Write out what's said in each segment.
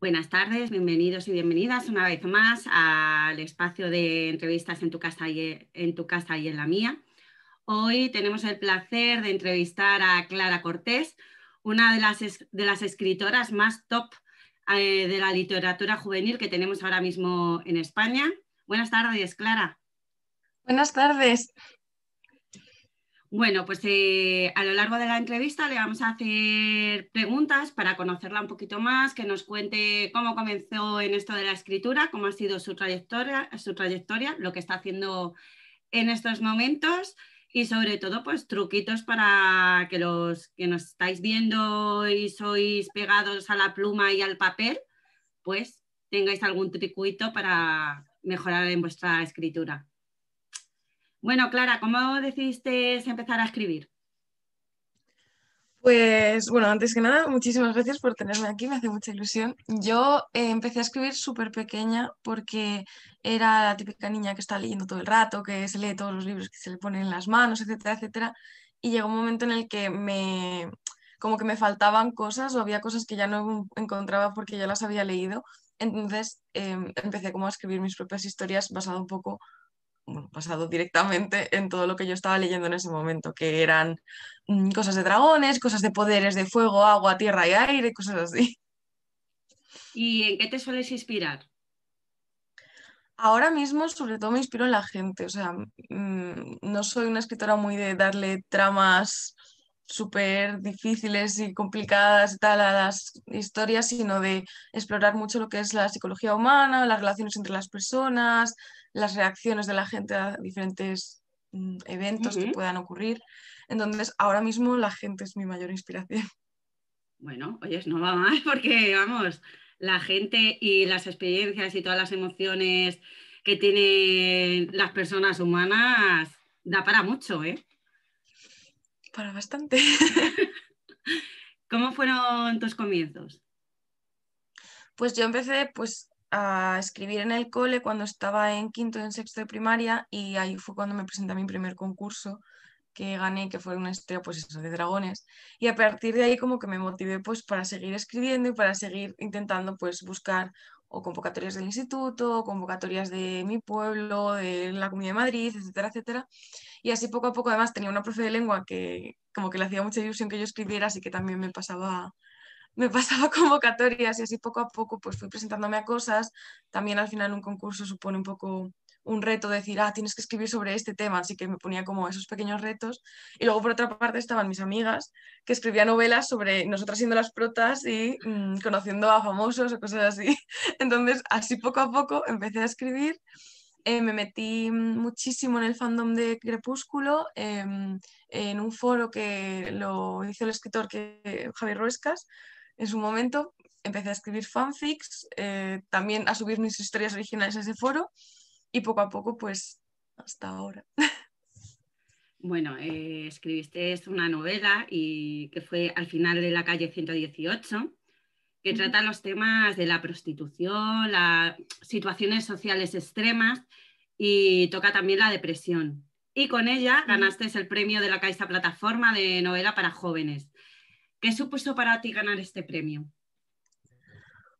Buenas tardes, bienvenidos y bienvenidas una vez más al espacio de entrevistas en tu casa y en, la mía. Hoy tenemos el placer de entrevistar a Clara Cortés, una de las, escritoras más top eh, de la literatura juvenil que tenemos ahora mismo en España. Buenas tardes, Clara. Buenas tardes. Bueno, pues eh, a lo largo de la entrevista le vamos a hacer preguntas para conocerla un poquito más, que nos cuente cómo comenzó en esto de la escritura, cómo ha sido su trayectoria, su trayectoria lo que está haciendo en estos momentos y sobre todo pues truquitos para que los que nos estáis viendo y sois pegados a la pluma y al papel, pues tengáis algún truquito para mejorar en vuestra escritura. Bueno, Clara, ¿cómo decidiste empezar a escribir? Pues bueno, antes que nada, muchísimas gracias por tenerme aquí, me hace mucha ilusión. Yo eh, empecé a escribir súper pequeña porque era la típica niña que está leyendo todo el rato, que se lee todos los libros que se le ponen en las manos, etcétera, etcétera. Y llegó un momento en el que me, como que me faltaban cosas o había cosas que ya no encontraba porque ya las había leído. Entonces em, empecé como a escribir mis propias historias basado un poco Pasado basado directamente en todo lo que yo estaba leyendo en ese momento, que eran mm, cosas de dragones, cosas de poderes de fuego, agua, tierra y aire, cosas así. ¿Y en qué te sueles inspirar? Ahora mismo, sobre todo, me inspiro en la gente. O sea, mm, no soy una escritora muy de darle tramas súper difíciles y complicadas y tal a las historias, sino de explorar mucho lo que es la psicología humana, las relaciones entre las personas, las reacciones de la gente a diferentes mm, eventos que puedan ocurrir. Entonces, ahora mismo la gente es mi mayor inspiración. Bueno, es no va mal porque, vamos, la gente y las experiencias y todas las emociones que tienen las personas humanas da para mucho, ¿eh? Para bastante. ¿Cómo fueron tus comienzos? Pues yo empecé pues a escribir en el cole cuando estaba en quinto y en sexto de primaria y ahí fue cuando me presenté a mi primer concurso que gané, que fue una estrella pues de dragones. Y a partir de ahí como que me motivé pues para seguir escribiendo y para seguir intentando pues buscar o convocatorias del instituto, convocatorias de mi pueblo, de la Comunidad de Madrid, etcétera, etcétera. Y así poco a poco además tenía una profe de lengua que como que le hacía mucha ilusión que yo escribiera, así que también me pasaba me pasaba convocatorias y así poco a poco pues fui presentándome a cosas. También al final un concurso supone un poco un reto decir, ah, tienes que escribir sobre este tema, así que me ponía como esos pequeños retos. Y luego por otra parte estaban mis amigas que escribían novelas sobre nosotras siendo las protas y mm, conociendo a famosos o cosas así. Entonces así poco a poco empecé a escribir. Eh, me metí muchísimo en el fandom de Crepúsculo, em, en un foro que lo hizo el escritor que, Javier Ruescas, en su momento empecé a escribir fanfics, eh, también a subir mis historias originales a ese foro y poco a poco, pues hasta ahora. Bueno, eh, escribiste una novela y que fue al final de la calle 118, que trata los temas de la prostitución, las situaciones sociales extremas y toca también la depresión. Y con ella ganaste el premio de la Caixa Plataforma de Novela para Jóvenes. ¿Qué supuso para ti ganar este premio?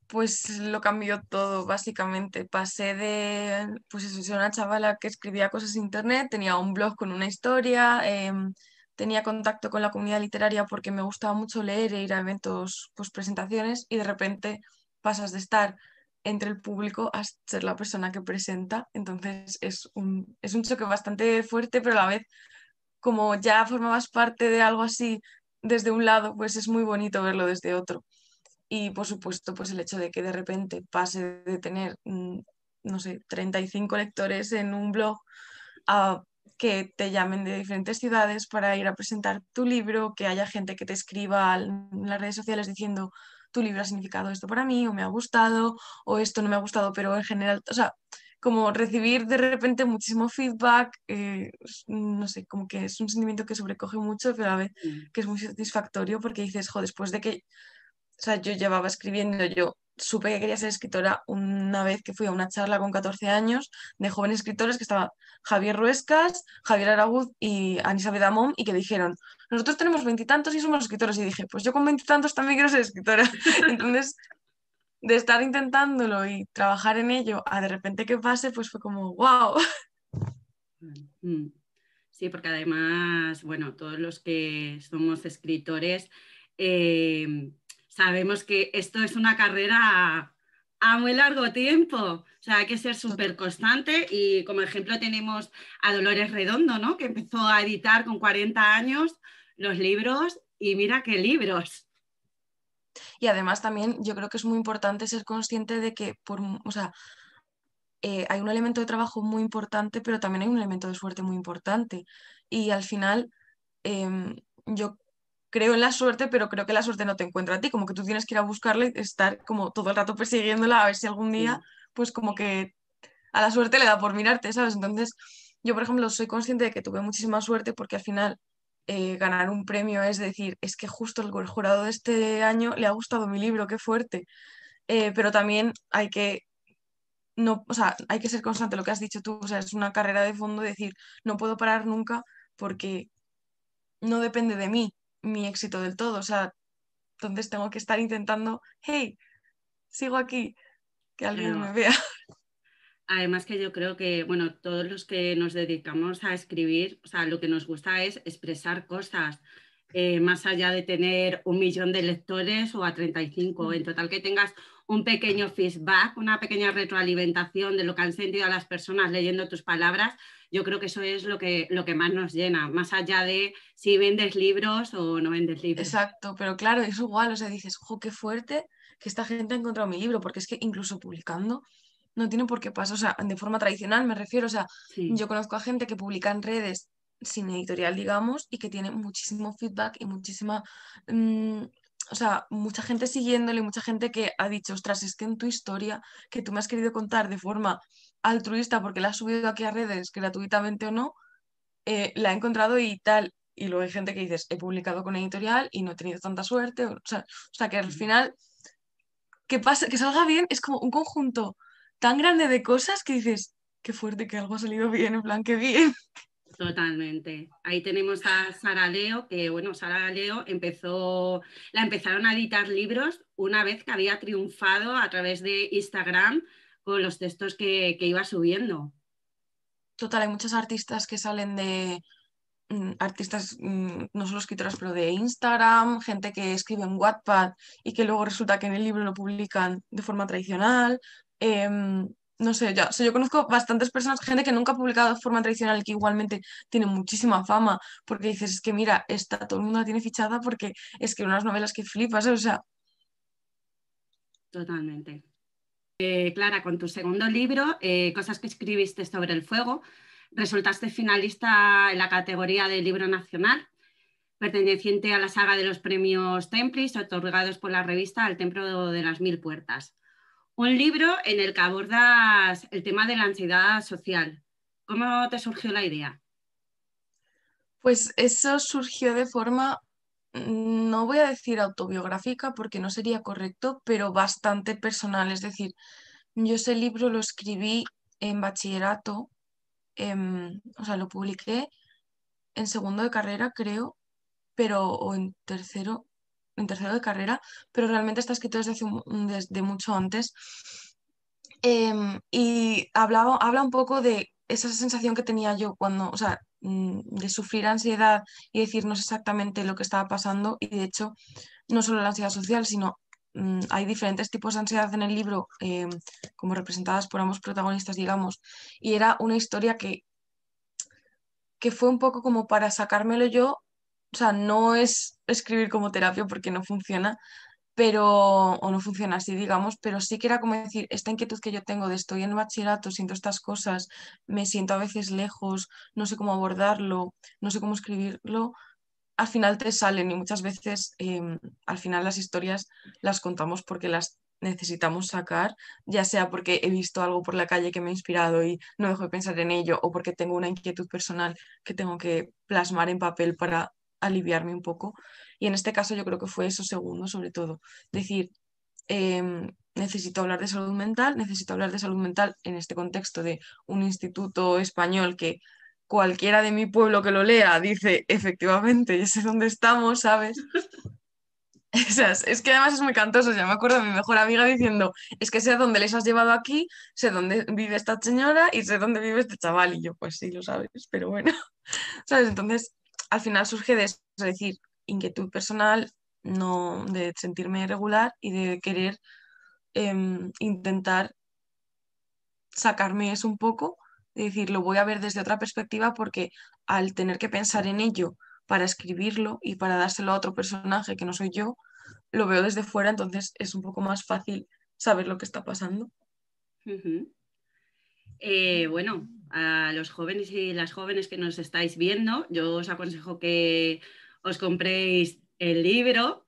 Pues lo cambió todo, básicamente. Pasé de, pues eso, una chavala que escribía cosas en internet, tenía un blog con una historia, em, tenía contacto con la comunidad literaria porque me gustaba mucho leer e ir a eventos, pues presentaciones, y de repente pasas de estar entre el público a ser la persona que presenta. Entonces es un, es un choque bastante fuerte, pero a la vez, como ya formabas parte de algo así desde un lado, pues es muy bonito verlo desde otro. Y por supuesto, pues el hecho de que de repente pase de tener, mm, no sé, 35 lectores en un blog a que te llamen de diferentes ciudades para ir a presentar tu libro, que haya gente que te escriba en las redes sociales diciendo tu libro ha significado esto para mí, o me ha gustado, o esto no me ha gustado, pero en general, o sea, como recibir de repente muchísimo feedback, eh, no sé, como que es un sentimiento que sobrecoge mucho, pero a la vez mm. que es muy satisfactorio porque dices, joder, después de que, o sea, yo llevaba escribiendo, yo supe que quería ser escritora una vez que fui a una charla con 14 años de jóvenes escritores que estaba Javier Ruescas, Javier Aragud y Anisa Bedamón y que dijeron, nosotros tenemos veintitantos y, y, somos escritores. Y dije, pues yo con veintitantos también quiero ser escritora. Entonces, de estar intentándolo y trabajar en ello a de repente que pase, pues fue como, wow. Mm, mm. Sí, porque además, bueno, todos los que somos escritores em, sabemos que esto es una carrera a muy largo tiempo. O sea, hay que ser súper constante y como ejemplo tenemos a Dolores Redondo, ¿no? Que empezó a editar con 40 años los libros y mira qué libros. Y además también yo creo que es muy importante ser consciente de que o sea, eh, hay un elemento de trabajo muy importante, pero también hay un elemento de suerte muy importante. Y al final em, yo creo en la suerte, pero creo que la suerte no te encuentra a ti, como que tú tienes que ir a buscarla y estar como todo el rato persiguiéndola a ver si algún día, pues como que a la suerte le da por mirarte, ¿sabes? Entonces, yo por ejemplo soy consciente de que tuve muchísima suerte porque al final eh, ganar un premio es decir, es que justo el jurado de este año le ha gustado mi libro, qué fuerte. Eh, pero también hay que no, o sea, hay que ser constante lo que has dicho tú, o sea, es una carrera de fondo decir, no puedo parar nunca porque no depende de mí mi éxito del todo, o sea, entonces tengo que estar intentando, hey, sigo aquí, que alguien me vea. Además que yo creo que, bueno, todos los que nos dedicamos a escribir, o sea, lo que nos gusta es expresar cosas, eh, más allá de tener un millón de lectores o a 35, en total que tengas un pequeño feedback, una pequeña retroalimentación de lo que han sentido las personas leyendo tus palabras, yo creo que eso es lo que, lo que más nos llena, más allá de si vendes libros o no vendes libros. Exacto, pero claro, es igual, o sea, dices, ojo, qué fuerte que esta gente ha encontrado mi libro, porque es que incluso publicando, no tiene por qué pasar, o sea, de forma tradicional me refiero, o sea, yo conozco a gente que publica en redes sin editorial, digamos, y que tiene muchísimo feedback y muchísima, mm, o sea, mucha gente siguiéndole, mucha gente que ha dicho, ostras, es que en tu historia que tú me has querido contar de forma altruista porque la has subido aquí a redes, gratuitamente o no, eh, la he encontrado y tal. Y luego hay gente que dices, he publicado con editorial y no he tenido tanta suerte. O sea, que al final, que, que salga bien es como un conjunto tan grande de cosas que dices, qué fuerte que algo ha salido bien, en plan, que bien. Totalmente. Ahí tenemos a Sara Leo, que bueno, Sara Leo empezó, la empezaron a editar libros una vez que había triunfado a través de Instagram con los textos que, iba subiendo. Total, hay muchas artistas que salen de, mm, artistas, mm, no solo escritoras, pero de Instagram, gente que escribe en Wattpad y que luego resulta que en el libro lo publican de forma tradicional. Em, no sé, yo conozco bastantes personas, gente que nunca ha publicado de forma tradicional, que igualmente tiene muchísima fama, porque dices, es que mira, esta todo el mundo la tiene fichada porque es que unas novelas que flipas, ¿eh? o sea. Totalmente. Eh, Clara, con tu segundo libro, eh, Cosas que escribiste sobre el fuego, resultaste finalista en la categoría de libro nacional, perteneciente a la saga de los premios Templis, otorgados por la revista Al Templo de las Mil Puertas. Un libro en el que abordas el tema de la ansiedad social. ¿Cómo te surgió la idea? Pues eso surgió de forma, no voy a decir autobiográfica porque no sería correcto, pero bastante personal. Es decir, yo ese libro lo escribí en bachillerato, em, o sea, lo publiqué en segundo de carrera, creo, pero o en tercero, en tercero de carrera, pero realmente está escrito desde, mm, mucho antes. Em, y hablaba, habla un poco de esa sensación que tenía yo cuando, o sea, mm, de sufrir ansiedad y decirnos exactamente lo que estaba pasando. Y de hecho, no solo la ansiedad social, sino mm, hay diferentes tipos de ansiedad en el libro, em, como representadas por ambos protagonistas, digamos. Y era una historia que, que fue un poco como para sacármelo yo o sea, no es escribir como terapia porque no funciona, pero, o no funciona así, digamos, pero sí que era como decir, esta inquietud que yo tengo de estoy en bachillerato, siento estas cosas, me siento a veces lejos, no sé cómo abordarlo, no sé cómo escribirlo, al final te salen y muchas veces em, al final las historias las contamos porque las necesitamos sacar, ya sea porque he visto algo por la calle que me ha inspirado y no dejo de pensar en ello, o porque tengo una inquietud personal que tengo que plasmar en papel para aliviarme un poco. Y en este caso yo creo que fue eso segundo, sobre todo. Decir, em, necesito hablar de salud mental, necesito hablar de salud mental en este contexto de un instituto español que cualquiera de mi pueblo que lo lea dice, efectivamente, y sé dónde estamos, ¿sabes? es que además es muy cantoso, ya me acuerdo de mi mejor amiga diciendo, es que sé dónde les has llevado aquí, sé dónde vive esta señora y sé dónde vive este chaval, y yo, pues sí, lo sabes, pero bueno, ¿sabes? Entonces, al final surge de eso, es decir, inquietud personal, no de sentirme irregular y de querer em, intentar sacarme eso un poco, de decir, lo voy a ver desde otra perspectiva porque al tener que pensar en ello para escribirlo y para dárselo a otro personaje que no soy yo, lo veo desde fuera, entonces es un poco más fácil saber lo que está pasando. Eh, bueno, a los jóvenes y las jóvenes que nos estáis viendo, yo os aconsejo que os compréis el libro,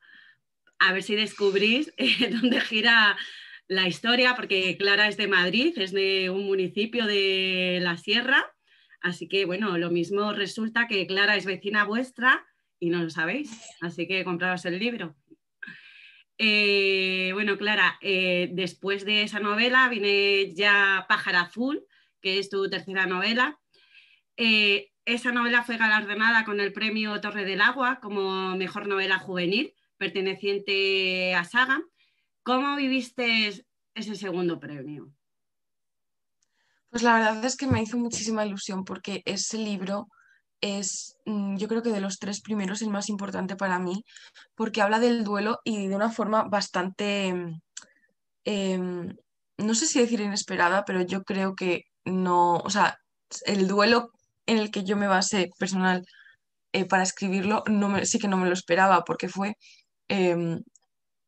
a ver si descubrís eh, dónde gira la historia, porque Clara es de Madrid, es de un municipio de la Sierra, así que bueno, lo mismo resulta que Clara es vecina vuestra y no lo sabéis, así que compraros el libro. Eh, bueno, Clara, eh, después de esa novela viene ya Pájaro Azul, que es tu tercera novela. Eh, esa novela fue galardonada con el premio Torre del Agua como mejor novela juvenil perteneciente a Saga. ¿Cómo viviste ese segundo premio? Pues la verdad es que me hizo muchísima ilusión porque ese libro es, mm, yo creo que de los tres primeros, el más importante para mí, porque habla del duelo y de una forma bastante, mm, em, no sé si decir inesperada, pero yo creo que no, o sea, el duelo en el que yo me basé personal eh, para escribirlo, no sí que no me lo esperaba, porque fue em,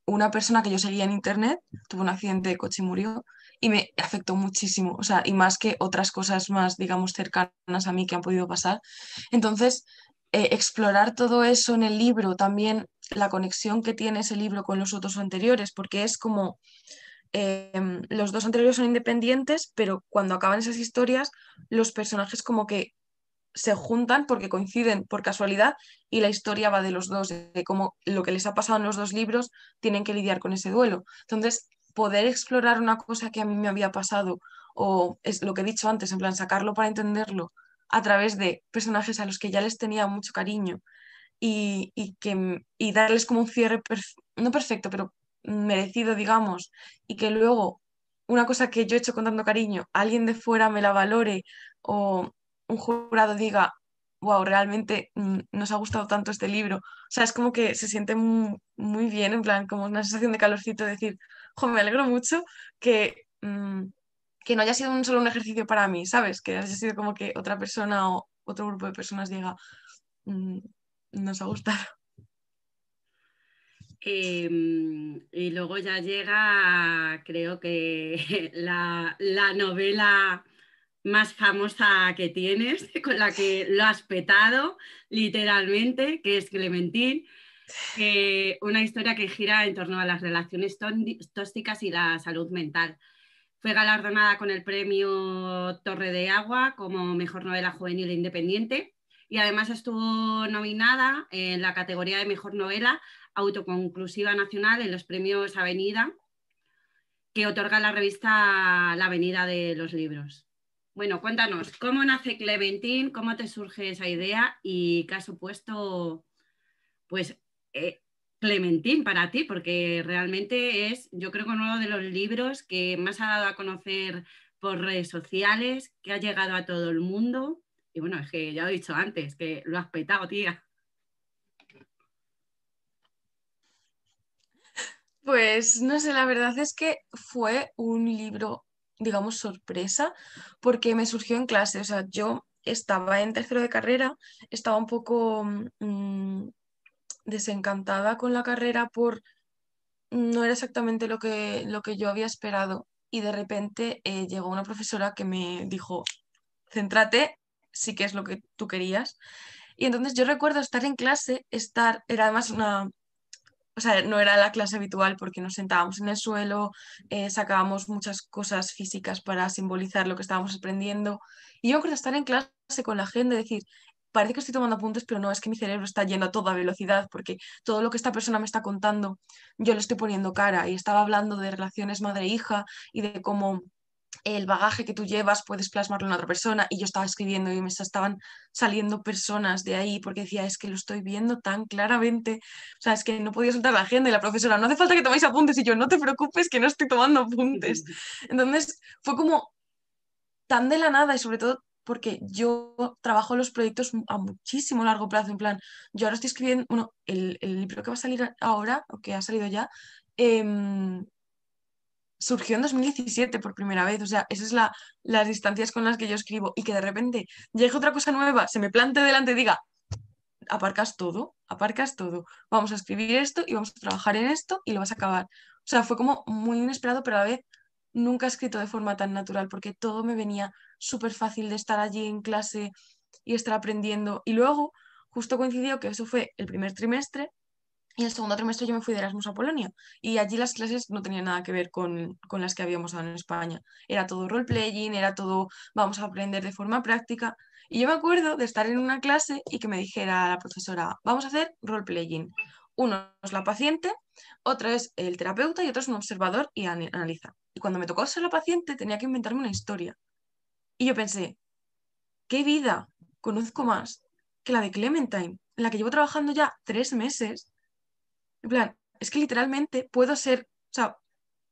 una persona que yo seguía en internet, tuvo un accidente de coche y murió, y me afectó muchísimo, o sea, y más que otras cosas más, digamos, cercanas a mí que han podido pasar. Entonces, eh, explorar todo eso en el libro, también la conexión que tiene ese libro con los otros anteriores, porque es como... Em, los dos anteriores son independientes, pero cuando acaban esas historias, los personajes como que se juntan porque coinciden por casualidad y la historia va de los dos, de cómo lo que les ha pasado en los dos libros tienen que lidiar con ese duelo. Entonces, poder explorar una cosa que a mí me había pasado o es lo que he dicho antes, en plan sacarlo para entenderlo a través de personajes a los que ya les tenía mucho cariño y, que, darles como un cierre, no perfecto, pero merecido, digamos, y que luego una cosa que yo he hecho con tanto cariño, alguien de fuera me la valore o un jurado diga, wow, realmente mm, nos ha gustado tanto este libro. O sea, es como que se siente muy, bien, en plan, como una sensación de calorcito, decir, jo, me alegro mucho que, mm, que no haya sido un solo un ejercicio para mí, ¿sabes? Que haya sido como que otra persona o otro grupo de personas llega mm, nos ha gustado. Em, y luego ya llega, creo que la, la novela más famosa que tienes, con la que lo has petado literalmente, que es Clementín. una historia que gira en torno a las relaciones tóxicas y la salud mental. Fue galardonada con el premio Torre de Agua como mejor novela juvenil e independiente y además estuvo nominada en la categoría de mejor novela autoconclusiva nacional en los premios Avenida que otorga la revista La Avenida de los Libros. Bueno, cuéntanos, ¿cómo nace Clementín? ¿Cómo te surge esa idea? Y qué ha supuesto, pues, eh, Clementín para ti, porque realmente es, yo creo que uno de los libros que más ha dado a conocer por redes sociales, que ha llegado a todo el mundo. Y bueno, es que ya lo he dicho antes, que lo has petado, tía. Pues no sé, la verdad es que fue un libro digamos, sorpresa, porque me surgió en clase. O sea, yo estaba en tercero de carrera, estaba un poco mm, desencantada con la carrera por no era exactamente lo que, lo que yo había esperado. Y de repente eh, llegó una profesora que me dijo, céntrate, sí que es lo que tú querías. Y entonces yo recuerdo estar en clase, estar, era además una o sea, no era la clase habitual porque nos sentábamos en el suelo, eh, sacábamos muchas cosas físicas para simbolizar lo que estábamos aprendiendo. Y yo creo estar en clase con la gente, decir, parece que estoy tomando apuntes, pero no, es que mi cerebro está lleno a toda velocidad porque todo lo que esta persona me está contando, yo le estoy poniendo cara. Y estaba hablando de relaciones madre-hija y de cómo el bagaje que tú llevas puedes plasmarlo en otra persona. Y yo estaba escribiendo y me estaban saliendo personas de ahí porque decía, es que lo estoy viendo tan claramente. O sea, es que no podía soltar la agenda y la profesora, no hace falta que toméis apuntes. Y yo, no te preocupes, que no estoy tomando apuntes. Entonces fue como tan de la nada y sobre todo porque yo trabajo los proyectos a muchísimo largo plazo, en plan, yo ahora estoy escribiendo, bueno, el, libro que va a salir ahora, o que ha salido ya, eh, surgió en 2017 por primera vez. O sea, esas son la, las distancias con las que yo escribo y que de repente llegue otra cosa nueva, se me plante delante y diga, aparcas todo, aparcas todo. Vamos a escribir esto y vamos a trabajar en esto y lo vas a acabar. O sea, fue como muy inesperado, pero a la vez nunca he escrito de forma tan natural porque todo me venía súper fácil de estar allí en clase y estar aprendiendo. Y luego, justo coincidió que eso fue el primer trimestre y el segundo trimestre yo me fui de Erasmus a Polonia y allí las clases no tenían nada que ver con, las que habíamos dado en España. Era todo role-playing, era todo vamos a aprender de forma práctica. Y yo me acuerdo de estar en una clase y que me dijera la profesora, vamos a hacer role-playing. Uno es la paciente, otro es el terapeuta y otro es un observador y analiza. Y cuando me tocó ser la paciente tenía que inventarme una historia. Y yo pensé, ¿qué vida conozco más que la de Clementine, la que llevo trabajando ya tres meses en plan, es que literalmente puedo ser, o sea,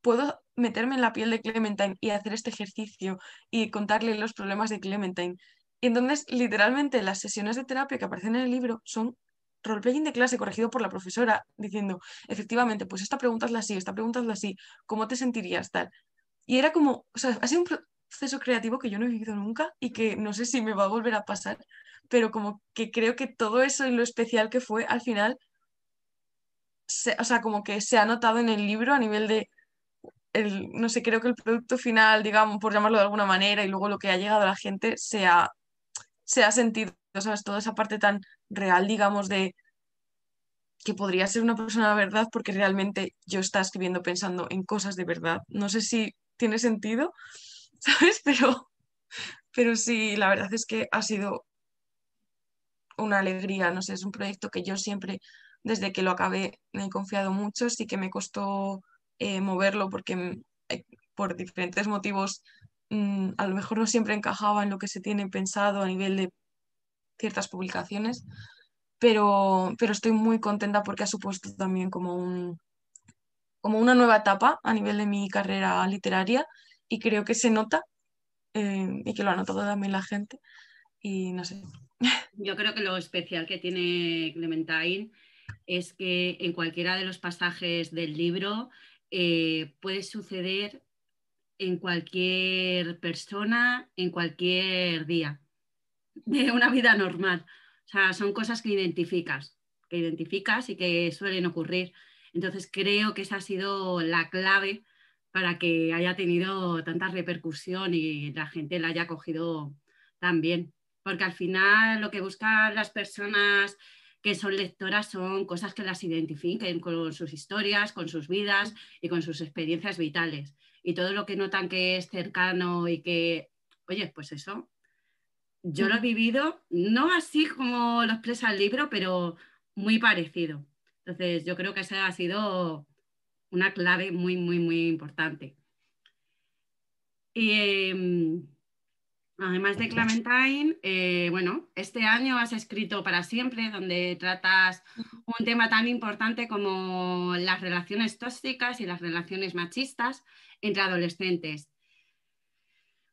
puedo meterme en la piel de Clementine y hacer este ejercicio y contarle los problemas de Clementine. Y entonces, literalmente, las sesiones de terapia que aparecen en el libro son roleplaying de clase corregido por la profesora, diciendo, efectivamente, pues esta pregunta es la así, esta pregunta es la así, ¿cómo te sentirías? Tal. Y era como, o sea, ha sido un proceso creativo que yo no he vivido nunca y que no sé si me va a volver a pasar, pero como que creo que todo eso y lo especial que fue al final o sea, como que se ha notado en el libro a nivel de, el, no sé, creo que el producto final, digamos, por llamarlo de alguna manera, y luego lo que ha llegado a la gente, se ha, sentido, ¿sabes? Toda esa parte tan real, digamos, de que podría ser una persona de verdad porque realmente yo estaba escribiendo pensando en cosas de verdad. No sé si tiene sentido, ¿sabes? Pero, pero sí, la verdad es que ha sido una alegría, no sé, es un proyecto que yo siempre desde que lo acabé me he confiado mucho, sí que me costó eh, moverlo porque mm, eh, por diferentes motivos mm, a lo mejor no siempre encajaba en lo que se tiene pensado a nivel de ciertas publicaciones, pero, pero estoy muy contenta porque ha supuesto también como, como una nueva etapa a nivel de mi carrera literaria y creo que se nota eh, y que lo ha notado también la gente y no sé. Yo creo que lo especial que tiene Clementine es que en cualquiera de los pasajes del libro eh, puede suceder en cualquier persona, en cualquier día de una vida normal. O sea, son cosas que identificas, que identificas y que suelen ocurrir. Entonces creo que esa ha sido la clave para que haya tenido tanta repercusión y la gente la haya cogido tan bien. Porque al final lo que buscan las personas que son lectoras son cosas que las identifiquen con sus historias, con sus vidas y con sus experiencias vitales. Y todo lo que notan que es cercano y que, oye, pues eso, yo lo he vivido, no así como lo expresa el libro, pero muy parecido. Entonces, yo creo que esa ha sido una clave muy, muy, muy importante. Em, Además de Clementine, eh, bueno, este año has escrito para siempre, donde tratas un tema tan importante como las relaciones tóxicas y las relaciones machistas entre adolescentes.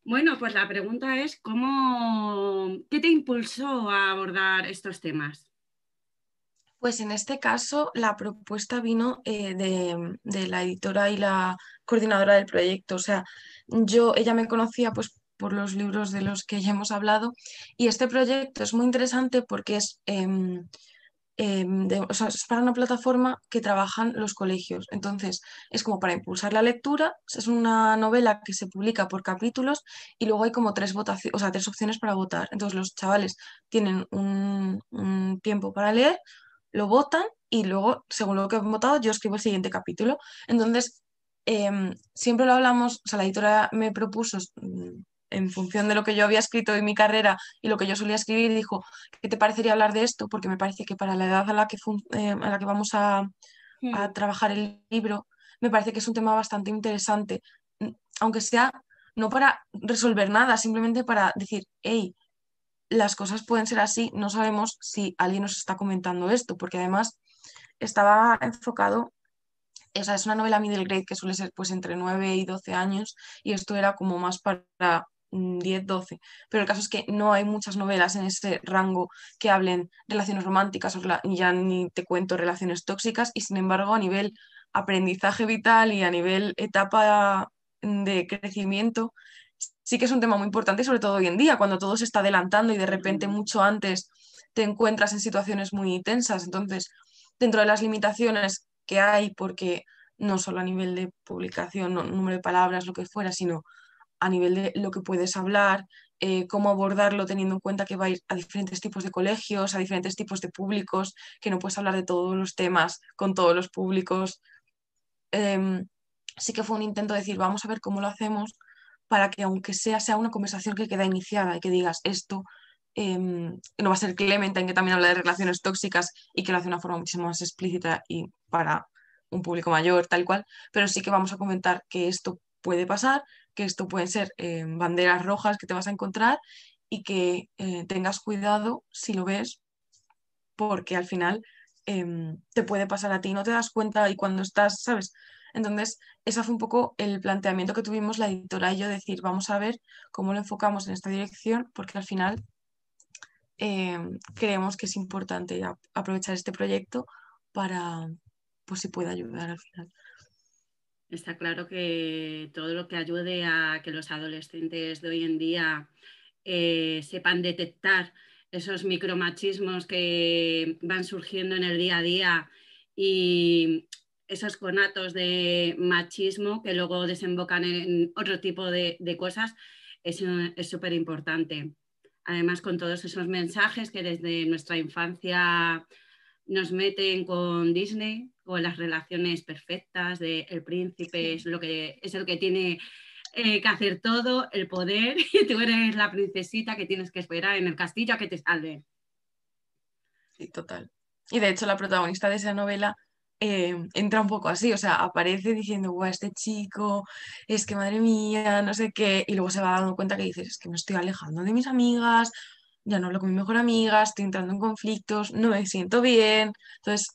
Bueno, pues la pregunta es, ¿cómo, ¿qué te impulsó a abordar estos temas? Pues en este caso la propuesta vino eh, de, de, la editora y la coordinadora del proyecto. O sea, yo, ella me conocía pues por los libros de los que ya hemos hablado. Y este proyecto es muy interesante porque em, em, es, para una plataforma que trabajan los colegios. Entonces, es como para impulsar la lectura, es una novela que se publica por capítulos y luego hay como tres, o sea, tres opciones para votar. Entonces, los chavales tienen un, tiempo para leer, lo votan y luego, según lo que han votado, yo escribo el siguiente capítulo. Entonces, em, siempre lo hablamos, o sea, la editora me propuso mm, en función de lo que yo había escrito en mi carrera y lo que yo solía escribir, dijo, ¿qué te parecería hablar de esto? Porque me parece que para la edad a la que, eh, a la que vamos hmm. a, trabajar el libro, me parece que es un tema bastante interesante, aunque sea no para resolver nada, simplemente para decir, hey, las cosas pueden ser así, no sabemos si alguien nos está comentando esto, porque además estaba enfocado esa es una novela middle grade que suele ser pues entre 9 y 12 años y esto era como más para 10, mm, 12. Pero el caso es que no hay muchas novelas en ese rango que hablen relaciones románticas ya ni te cuento relaciones tóxicas y sin embargo a nivel aprendizaje vital y a nivel etapa de crecimiento sí que es un tema muy importante, sobre todo hoy en día, cuando todo se está adelantando y de repente mucho antes te encuentras en situaciones muy intensas, Entonces, dentro de las limitaciones que hay, porque no solo a nivel de publicación, número de palabras, lo que fuera, sino a nivel de lo que puedes hablar, eh, cómo abordarlo teniendo en cuenta que va a ir a diferentes tipos de colegios, a diferentes tipos de públicos, que no puedes hablar de todos los temas con todos los públicos. Em, sí que fue un intento de decir, vamos a ver cómo lo hacemos para que aunque sea, sea una conversación que queda iniciada y que digas esto, em, no va a ser clemente en que también habla de relaciones tóxicas y que lo hace de una forma muchísimo más explícita y para un público mayor, tal cual, pero sí que vamos a comentar que esto puede pasar que esto pueden ser eh, banderas rojas que te vas a encontrar y que eh, tengas cuidado si lo ves, porque al final em, te puede pasar a ti, no te das cuenta y cuando estás, ¿sabes? Entonces, ese fue un poco el planteamiento que tuvimos la editora y yo, decir, vamos a ver cómo lo enfocamos en esta dirección, porque al final em, creemos que es importante aprovechar este proyecto para, pues si puede ayudar al final. Está claro que todo lo que ayude a que los adolescentes de hoy en día eh, sepan detectar esos micromachismos que van surgiendo en el día a día y esos conatos de machismo que luego desembocan en otro tipo de, cosas, es súper importante. Además, con todos esos mensajes que desde nuestra infancia nos meten con Disney, con las relaciones perfectas de el príncipe es, lo que, es el que tiene eh, que hacer todo, el poder, y tú eres la princesita que tienes que esperar en el castillo a que te salve. Sí, total. Y de hecho la protagonista de esa novela eh, entra un poco así, o sea, aparece diciendo, guau, este chico, es que madre mía, no sé qué, y luego se va dando cuenta que dices, es que me estoy alejando de mis amigas, ya no hablo con mi mejor amiga, estoy entrando en conflictos, no me siento bien. Entonces,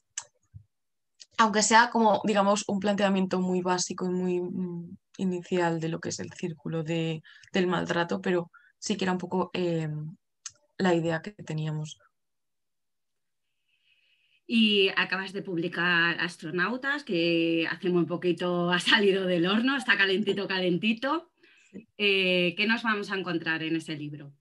aunque sea como, digamos, un planteamiento muy básico y muy mm, inicial de lo que es el círculo del maltrato, pero sí que era un poco eh, la idea que teníamos. Y acabas de publicar Astronautas, que hace muy poquito ha salido del horno, está calentito, calentito. Eh, ¿Qué nos vamos a encontrar en ese libro?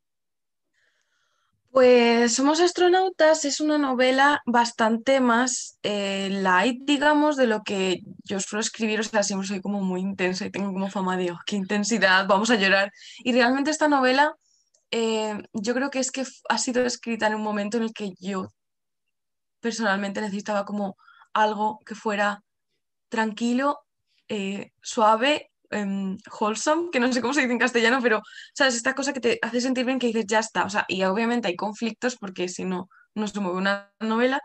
Pues Somos astronautas es una novela bastante más eh, light, digamos, de lo que yo suelo escribir. O sea, siempre soy como muy intensa y tengo como fama de, oh, qué intensidad, vamos a llorar. Y realmente esta novela, eh, yo creo que es que ha sido escrita en un momento en el que yo personalmente necesitaba como algo que fuera tranquilo, eh, suave um, wholesome, que no sé cómo se dice en castellano, pero, ¿sabes? Esta cosa que te hace sentir bien, que dices, ya está. O y obviamente hay conflictos porque si no, no se mueve una novela,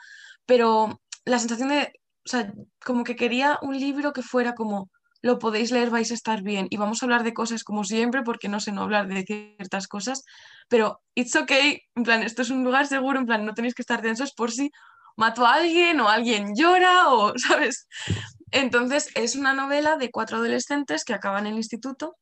pero la sensación de, o sea, como que quería un libro que fuera como, lo podéis leer, vais a estar bien. Y vamos a hablar de cosas como siempre, porque no sé, no hablar de ciertas cosas, pero it's okay, en plan, esto es un lugar seguro, en plan, no tenéis que estar tensos por si mato a alguien o alguien llora o, ¿sabes? Entonces es una novela de cuatro adolescentes que acaban el instituto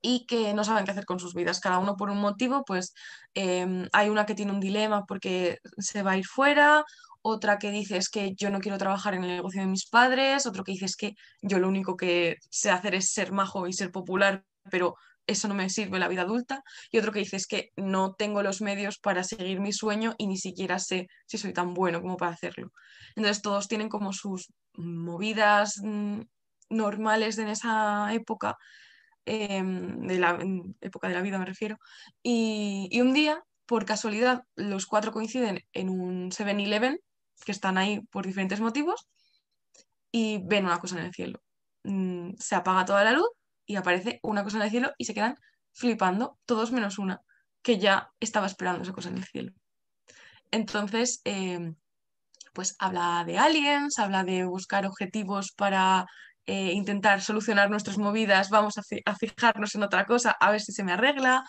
y que no saben qué hacer con sus vidas, cada uno por un motivo, pues em, hay una que tiene un dilema porque se va a ir fuera, otra que dice es que yo no quiero trabajar en el negocio de mis padres, otro que dice es que yo lo único que sé hacer es ser majo y ser popular, pero eso no me sirve la vida adulta, y otro que dice es que no tengo los medios para seguir mi sueño y ni siquiera sé si soy tan bueno como para hacerlo. Entonces todos tienen como sus movidas mm, normales en esa época, em, de la época de la vida me refiero, y, un día, por casualidad, los cuatro coinciden en un 7-Eleven, que están ahí por diferentes motivos, y ven una cosa en el cielo. Mm, se apaga toda la luz y aparece una cosa en el cielo y se quedan flipando, todos menos una, que ya estaba esperando esa cosa en el cielo. Entonces, eh, pues habla de aliens, habla de buscar objetivos para eh, intentar solucionar nuestras movidas, vamos a, fijarnos en otra cosa, a ver si se me arregla,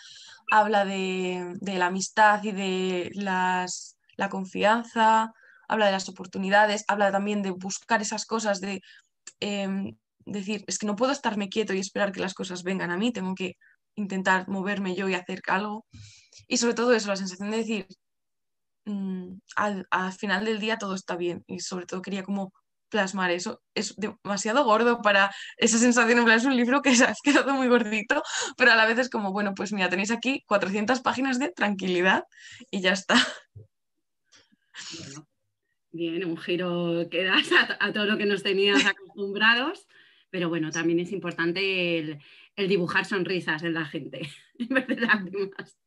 habla de, la amistad y de las, la confianza, habla de las oportunidades, habla también de buscar esas cosas, de em, decir, es que no puedo estarme quieto y esperar que las cosas vengan a mí, tengo que intentar moverme yo y hacer algo. Y sobre todo eso, la sensación de decir, mm, al, final del día todo está bien. Y sobre todo quería como plasmar eso. Es demasiado gordo para esa sensación. En plan, es un libro que se ha quedado muy gordito, pero a la vez es como, bueno, pues mira, tenéis aquí 400 páginas de tranquilidad y ya está. bien, un giro que das a todo lo que nos tenías acostumbrados pero bueno, también es importante el, dibujar sonrisas en la gente, en vez de lágrimas.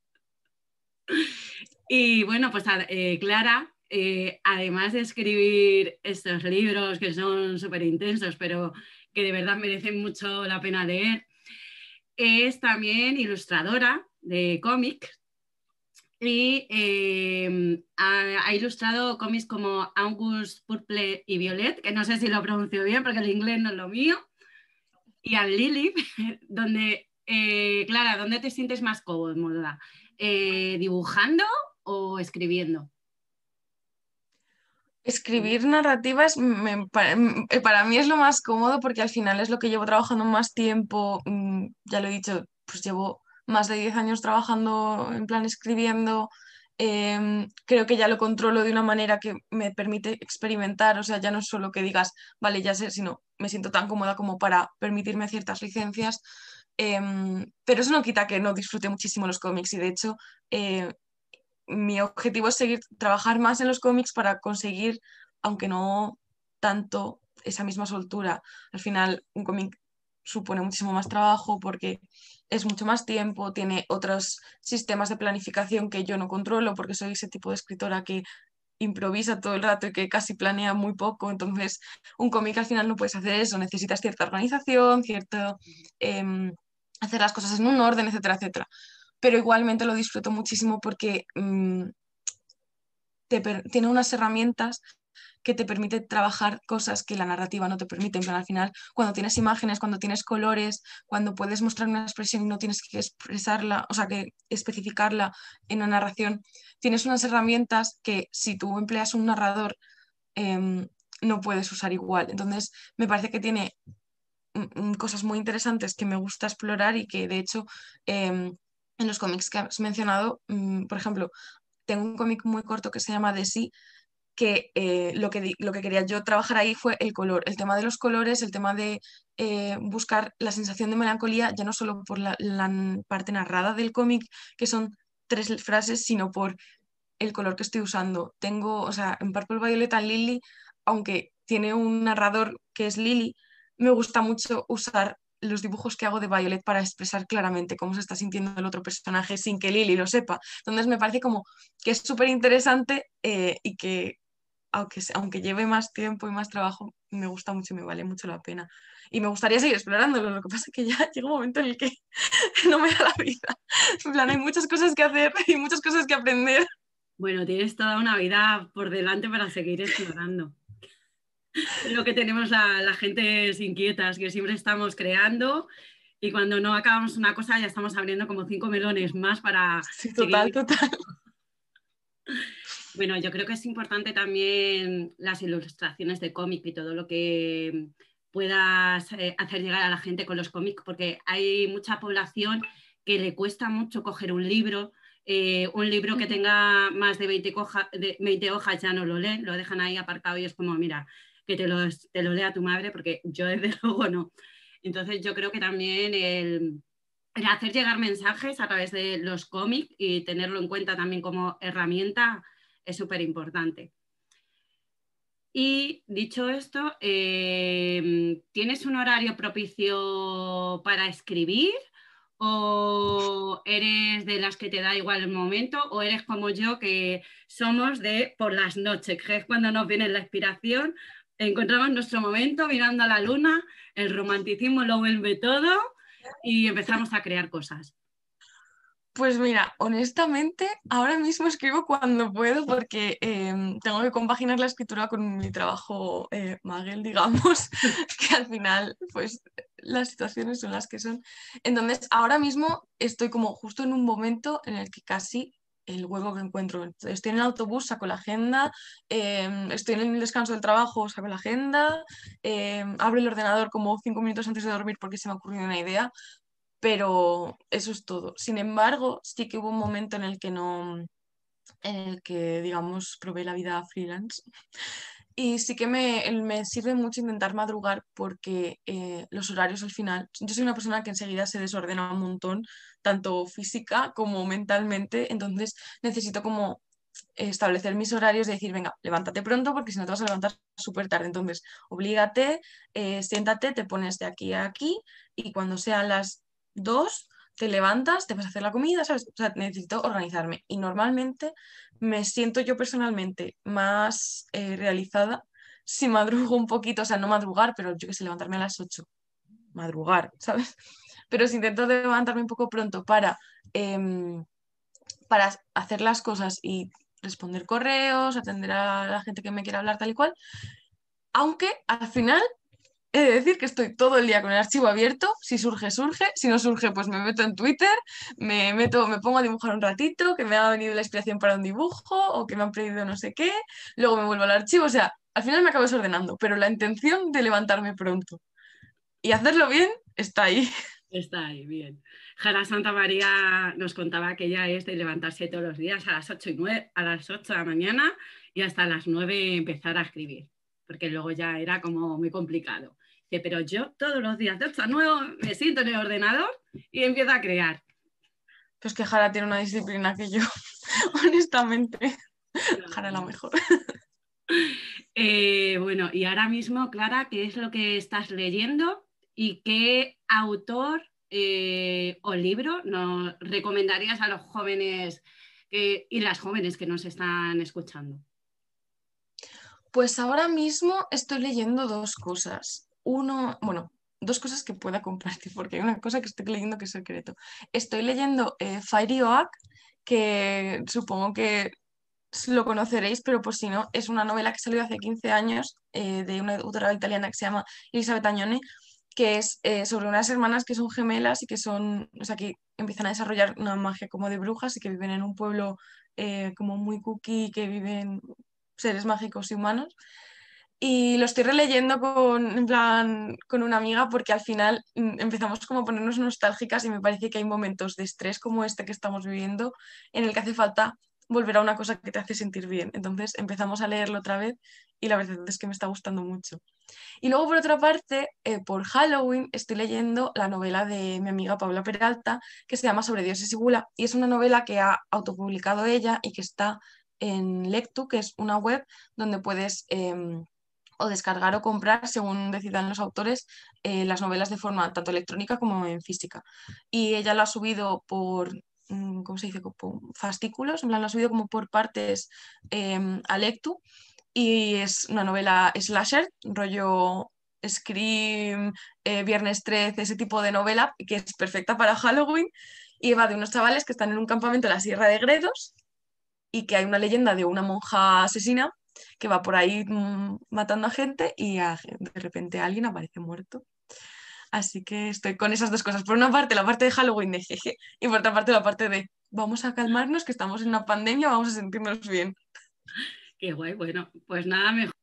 Y bueno, pues eh, Clara, eh, además de escribir estos libros que son súper intensos, pero que de verdad merecen mucho la pena leer, es también ilustradora de cómics y eh, ha, ha, ilustrado cómics como Angus, Purple y Violet, que no sé si lo pronuncio bien porque el inglés no es lo mío, y a Lili, donde, eh, Clara, ¿dónde te sientes más cómodo Eh, ¿Dibujando o escribiendo? Escribir narrativas para, eh, para, mí es lo más cómodo porque al final es lo que llevo trabajando más tiempo. Mm, ya lo he dicho, pues llevo más de 10 años trabajando en plan escribiendo Em, creo que ya lo controlo de una manera que me permite experimentar, o sea, ya no es solo que digas, vale, ya sé, sino me siento tan cómoda como para permitirme ciertas licencias, em, pero eso no quita que no disfrute muchísimo los cómics y de hecho eh, mi objetivo es seguir, trabajar más en los cómics para conseguir, aunque no tanto esa misma soltura. Al final, un cómic supone muchísimo más trabajo porque es mucho más tiempo, tiene otros sistemas de planificación que yo no controlo porque soy ese tipo de escritora que improvisa todo el rato y que casi planea muy poco. Entonces, un cómic al final no puedes hacer eso, necesitas cierta organización, cierto em, hacer las cosas en un orden, etcétera, etcétera. Pero igualmente lo disfruto muchísimo porque mm, tiene unas herramientas que te permite trabajar cosas que la narrativa no te permite. En al final, cuando tienes imágenes, cuando tienes colores, cuando puedes mostrar una expresión y no tienes que expresarla, o sea, que especificarla en la narración, tienes unas herramientas que si tú empleas un narrador em, no puedes usar igual. Entonces, me parece que tiene cosas muy interesantes que me gusta explorar y que de hecho em, en los cómics que has mencionado, mm, por ejemplo, tengo un cómic muy corto que se llama de Sí que eh, lo, que lo que quería yo trabajar ahí fue el color, el tema de los colores, el tema de eh, buscar la sensación de melancolía, ya no solo por la, parte narrada del cómic, que son tres frases, sino por el color que estoy usando. Tengo, o sea, en Purple Violet and Lily, aunque tiene un narrador que es Lily, me gusta mucho usar los dibujos que hago de Violet para expresar claramente cómo se está sintiendo el otro personaje sin que Lily lo sepa. Entonces me parece como que es súper interesante eh, y que aunque, aunque lleve más tiempo y más trabajo, me gusta mucho y me vale mucho la pena. Y me gustaría seguir explorándolo, lo que pasa es que ya llega un momento en el que no me da la vida. En plan, hay muchas cosas que hacer y muchas cosas que aprender. Bueno, tienes toda una vida por delante para seguir explorando. lo que tenemos la, gente es inquietas, que siempre estamos creando y cuando no acabamos una cosa ya estamos abriendo como cinco melones más para... Sí, total, total. Bueno, yo creo que es importante también las ilustraciones de cómic y todo lo que puedas eh, hacer llegar a la gente con los cómics, porque hay mucha población que le cuesta mucho coger un libro. Eh, un libro que tenga más de 20, hojas ya no lo leen, lo dejan ahí aparcado y es como, mira, que te, te lo lea tu madre, porque yo desde luego no. Entonces yo creo que también el hacer llegar mensajes a través de los cómics y tenerlo en cuenta también como herramienta es súper importante. Y dicho esto, eh, ¿tienes un horario propicio para escribir? ¿O eres de las que te da igual el momento? ¿O eres como yo que somos de por las noches, que es cuando nos viene la inspiración? Encontramos nuestro momento mirando a la luna, el romanticismo lo vuelve todo y empezamos a crear cosas. Pues mira, honestamente, ahora mismo escribo cuando puedo porque em, tengo que compaginar la escritura con mi trabajo eh, maguel, digamos, que al final, pues las situaciones son las que son. Entonces, ahora mismo estoy como justo en un momento en el que casi el huevo que encuentro. Estoy en el autobús, saco la agenda, em, estoy en el descanso del trabajo, saco la agenda, em, abro el ordenador como cinco minutos antes de dormir porque se me ha ocurrido una idea pero eso es todo. Sin embargo, sí que hubo un momento en el que no, en el que, digamos, probé la vida freelance. Y sí que me, sirve mucho intentar madrugar porque eh, los horarios al final, yo soy una persona que enseguida se desordena un montón, tanto física como mentalmente, entonces necesito como establecer mis horarios y decir, venga, levántate pronto porque si no te vas a levantar súper tarde. Entonces, oblígate, eh, siéntate, te pones de aquí a aquí y cuando sea las dos, te levantas, te vas a hacer la comida, ¿sabes? necesito organizarme. Y normalmente me siento yo personalmente más eh, realizada si madrugo un poquito, o sea, no madrugar, pero yo que sé, levantarme a las ocho madrugar, ¿sabes? Pero si intento levantarme un poco pronto para, em, para hacer las cosas y responder correos, atender a la gente que me quiera hablar tal y cual, aunque al final he de decir que estoy todo el día con el archivo abierto. Si surge, surge. Si no surge, pues me meto en Twitter, me, meto, me pongo a dibujar un ratito, que me ha venido la inspiración para un dibujo o que me han pedido no sé qué. Luego me vuelvo al archivo. O sea, al final me acabo desordenando, pero la intención de levantarme pronto y hacerlo bien está ahí. Está ahí, bien. Jara Santa María nos contaba que ella es de levantarse todos los días a las 8, y 9, a las 8 de la mañana y hasta las 9 empezar a escribir, porque luego ya era como muy complicado pero yo todos los días de a nuevo me siento en el ordenador y empiezo a crear. Pues que Jara tiene una disciplina que yo, honestamente, Jara la mejor. Eh, bueno, y ahora mismo, Clara, ¿qué es lo que estás leyendo y qué autor eh, o libro nos recomendarías a los jóvenes y las jóvenes que nos están escuchando? Pues ahora mismo estoy leyendo dos cosas uno, bueno, dos cosas que pueda compartir, porque hay una cosa que estoy leyendo que es secreto. Estoy leyendo eh, Oak, que supongo que lo conoceréis, pero por si no, es una novela que salió hace 15 años eh, de una autora italiana que se llama Elisabetta Agnone, que es eh, sobre unas hermanas que son gemelas y que son, o sea, que empiezan a desarrollar una magia como de brujas y que viven en un pueblo eh, como muy cookie, que viven seres mágicos y humanos y lo estoy releyendo con, en plan, con una amiga porque al final mm, empezamos como a ponernos nostálgicas y me parece que hay momentos de estrés como este que estamos viviendo en el que hace falta volver a una cosa que te hace sentir bien. Entonces empezamos a leerlo otra vez y la verdad es que me está gustando mucho. Y luego por otra parte, eh, por Halloween estoy leyendo la novela de mi amiga Paula Peralta que se llama Sobre Dios y Sigula. y es una novela que ha autopublicado ella y que está en Lectu, que es una web donde puedes... Em, o descargar o comprar, según decidan los autores, eh, las novelas de forma tanto electrónica como en física. Y ella lo ha subido por, mm, ¿cómo se dice? Por fascículos, ha subido como por partes em, a Lectu y es una novela slasher, rollo Scream, eh, Viernes 13, ese tipo de novela que es perfecta para Halloween y va de unos chavales que están en un campamento en la Sierra de Gredos y que hay una leyenda de una monja asesina que va por ahí mm, matando a gente y de repente alguien aparece muerto. Así que estoy con esas dos cosas. Por una parte, la parte de Halloween de jeje, y por otra parte, la parte de vamos a calmarnos, que estamos en una pandemia, vamos a sentirnos bien. Qué guay, bueno, pues nada mejor.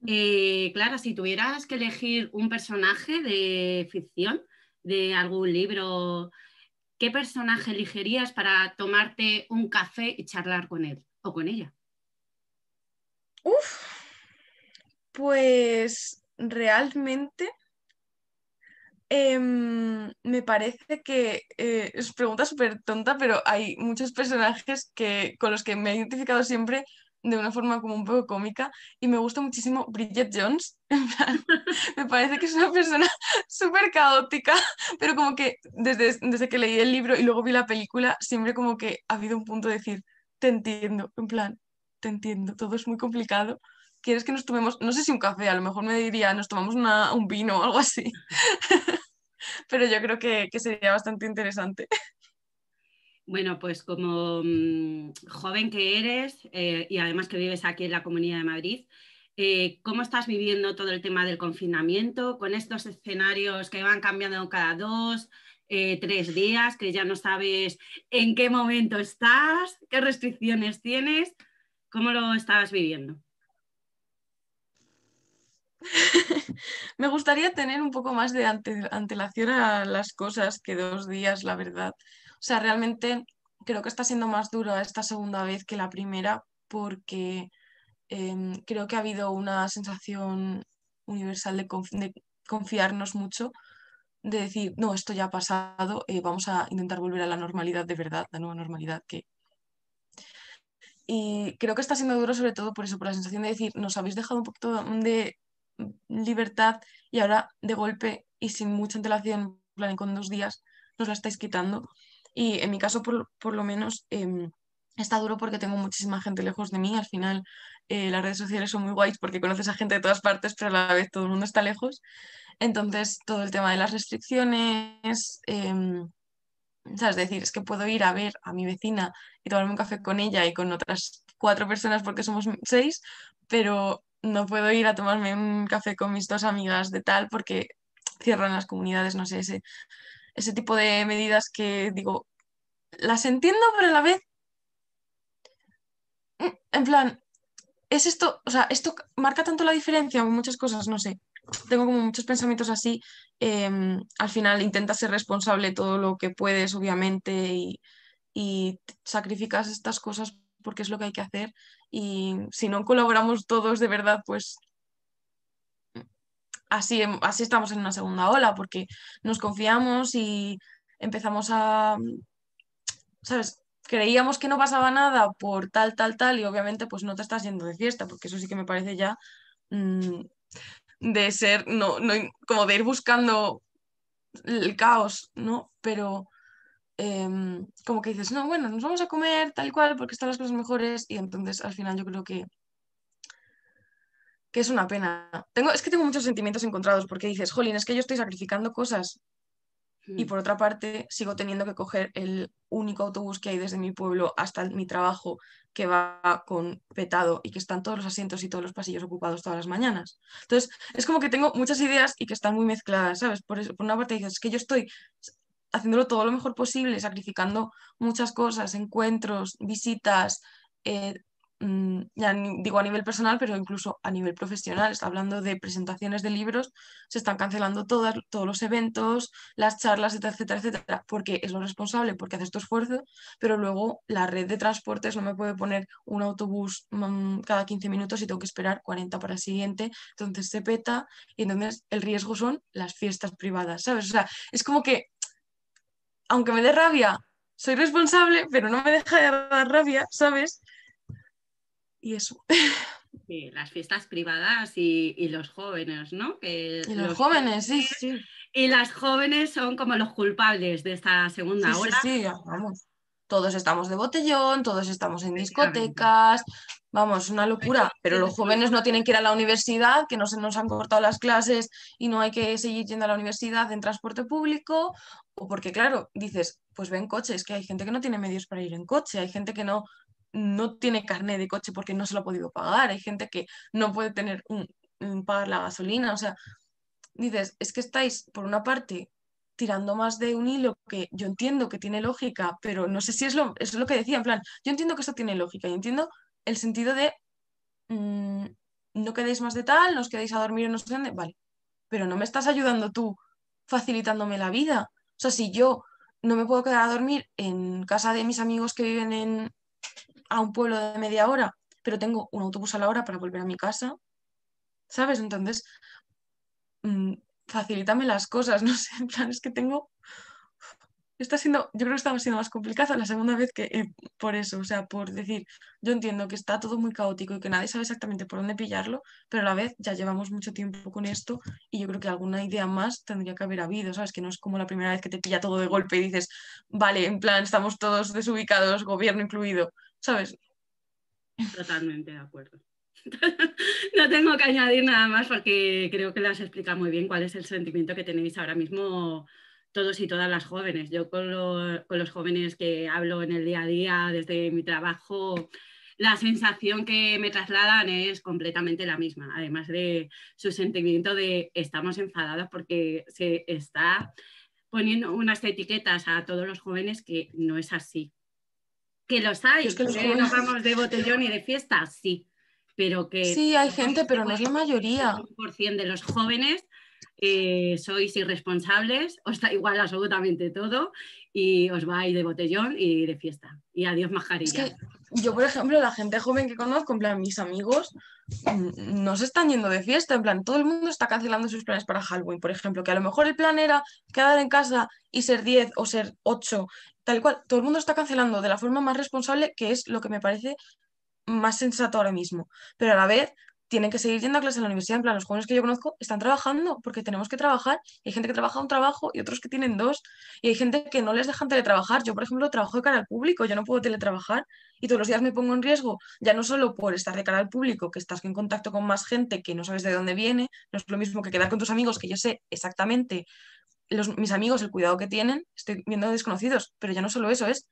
Mm. Eh, Clara, si tuvieras que elegir un personaje de ficción, de algún libro, ¿qué personaje elegirías para tomarte un café y charlar con él o con ella? Uf, pues realmente em, me parece que es eh, es pregunta súper tonta, pero hay muchos personajes que, con los que me he identificado siempre de una forma como un poco cómica y me gusta muchísimo Bridget Jones. me parece que es una persona súper caótica, pero como que desde, desde que leí el libro y luego vi la película, siempre como que ha habido un punto de decir, te entiendo, en plan, te entiendo, todo es muy complicado. ¿Quieres que nos tomemos, no sé si un café, a lo mejor me diría, nos tomamos un vino o algo así? Pero yo creo que, sería bastante interesante. Bueno, pues como mm, joven que eres eh, y además que vives aquí en la Comunidad de Madrid, eh, ¿cómo estás viviendo todo el tema del confinamiento con estos escenarios que van cambiando cada dos, eh, tres días, que ya no sabes en qué momento estás, qué restricciones tienes? ¿Cómo lo estabas viviendo? Me gustaría tener un poco más de antelación a las cosas que dos días, la verdad. O sea, realmente creo que está siendo más duro esta segunda vez que la primera porque em, creo que ha habido una sensación universal de, confiarnos mucho, de decir, no, esto ya ha pasado, eh, vamos a intentar volver a la normalidad de verdad, la nueva normalidad que y creo que está siendo duro sobre todo por eso, por la sensación de decir, nos habéis dejado un poquito de libertad y ahora de golpe y sin mucha antelación, plan, con dos días, nos la estáis quitando. Y en mi caso, por, por lo menos, em, está duro porque tengo muchísima gente lejos de mí. Al final, eh, las redes sociales son muy guays porque conoces a gente de todas partes, pero a la vez todo el mundo está lejos. Entonces, todo el tema de las restricciones, em, es decir, es que puedo ir a ver a mi vecina y tomarme un café con ella y con otras cuatro personas porque somos seis, pero no puedo ir a tomarme un café con mis dos amigas de tal porque cierran las comunidades, no sé, ese, ese tipo de medidas que digo, las entiendo, pero a la vez, mm, en plan, es esto, o sea, esto marca tanto la diferencia en muchas cosas, no sé tengo como muchos pensamientos así, em, al final intentas ser responsable todo lo que puedes, obviamente, y, sacrificas estas cosas porque es lo que hay que hacer. Y si no colaboramos todos de verdad, pues así, em, así estamos en una segunda ola, porque nos confiamos y empezamos a, ¿sabes? Creíamos que no pasaba nada por tal, tal, tal, y obviamente pues no te estás yendo de fiesta, porque eso sí que me parece ya... Mm, de ser, no, no, como de ir buscando el caos, ¿no? Pero em, como que dices, no, bueno, nos vamos a comer tal cual porque están las cosas mejores y entonces al final yo creo que que es una pena. Tengo, es que tengo muchos sentimientos encontrados porque dices, jolín, es que yo estoy sacrificando cosas y mm. por otra parte sigo teniendo que coger el único autobús que hay desde mi pueblo hasta mi trabajo que va con petado y que están todos los asientos y todos los pasillos ocupados todas las mañanas. Entonces, es como que tengo muchas ideas y que están muy mezcladas, ¿sabes? Por, eso, por una parte dices, es que yo estoy haciéndolo todo lo mejor posible, sacrificando muchas cosas, encuentros, visitas, eh, Mm, ya digo a nivel personal, pero incluso a nivel profesional, está hablando de presentaciones de libros, se están cancelando todas, todos los eventos, las charlas, etcétera, etcétera, porque es lo responsable, porque hace tu este esfuerzo, pero luego la red de transportes no me puede poner un autobús mm, cada 15 minutos y tengo que esperar 40 para el siguiente, entonces se peta y entonces el riesgo son las fiestas privadas, ¿sabes? O sea, es como que, aunque me dé rabia, soy responsable, pero no me deja de dar rabia, ¿sabes? y eso. las fiestas privadas y, los jóvenes, ¿no? y los, jóvenes, sí, Y las jóvenes son como los culpables de esta segunda hora Sí, vamos. Todos estamos de botellón, todos estamos en discotecas, vamos, una pues locura. Pero los jóvenes no tienen que ir a la universidad, que no se nos han cortado las clases y no hay que seguir yendo a la universidad en transporte público. O porque, claro, dices, pues ven coches, que hay gente que no tiene medios para ir en coche, hay gente que no no tiene carnet de coche porque no se lo ha podido pagar, hay gente que no puede tener un, pagar la gasolina, o sea, dices, es que estáis por una parte tirando más de un hilo que yo entiendo que tiene lógica, pero no sé si es lo, es lo que decía, en plan, yo entiendo que eso tiene lógica, y entiendo el sentido de mm, no quedéis más de tal, nos quedéis a dormir en no sé vale, pero no me estás ayudando tú facilitándome la vida. O sea, si yo no me puedo quedar a dormir en casa de mis amigos que viven en, a un pueblo de media hora, pero tengo un autobús a la hora para volver a mi casa, ¿sabes? Entonces, facilitame mm, facilítame las cosas, no sé, en plan, es que tengo... Está siendo, yo creo que estaba siendo más complicada la segunda vez que eh, por eso, o sea, por decir, yo entiendo que está todo muy caótico y que nadie sabe exactamente por dónde pillarlo, pero a la vez ya llevamos mucho tiempo con esto y yo creo que alguna idea más tendría que haber habido, ¿sabes? Que no es como la primera vez que te pilla todo de golpe y dices, vale, en plan, estamos todos desubicados, gobierno incluido, Totalmente de acuerdo. no tengo que añadir nada más porque creo que las explica muy bien cuál es el sentimiento que tenéis ahora mismo todos y todas las jóvenes. Yo con, con los jóvenes que hablo en el día a día, desde mi trabajo, la sensación que me trasladan es completamente la misma, además de su sentimiento de estamos enfadados porque se está poniendo unas etiquetas a todos los jóvenes que no es así. Que los hay, ¿eh? que nos vamos de botellón y de fiesta, sí, pero que... Sí, hay gente, pero no es la mayoría. por cien de los jóvenes eh, sois irresponsables, os da igual absolutamente todo y os vais de botellón y de fiesta. Y adiós majarilla yo, por ejemplo, la gente joven que conozco, en plan, mis amigos, mm, no se están yendo de fiesta, en plan, todo el mundo está cancelando sus planes para Halloween, por ejemplo, que a lo mejor el plan era quedar en casa y ser 10 o ser 8 tal cual, todo el mundo está cancelando de la forma más responsable, que es lo que me parece más sensato ahora mismo. Pero a la vez, tienen que seguir yendo a clase en la universidad. En plan, los jóvenes que yo conozco están trabajando porque tenemos que trabajar. Y hay gente que trabaja un trabajo y otros que tienen dos. Y hay gente que no les dejan teletrabajar. Yo, por ejemplo, trabajo de cara al público. Yo no puedo teletrabajar y todos los días me pongo en riesgo. Ya no solo por estar de cara al público, que estás en contacto con más gente que no sabes de dónde viene. No es lo mismo que quedar con tus amigos, que yo sé exactamente mis amigos el cuidado que tienen, estoy viendo desconocidos, pero ya no solo eso, es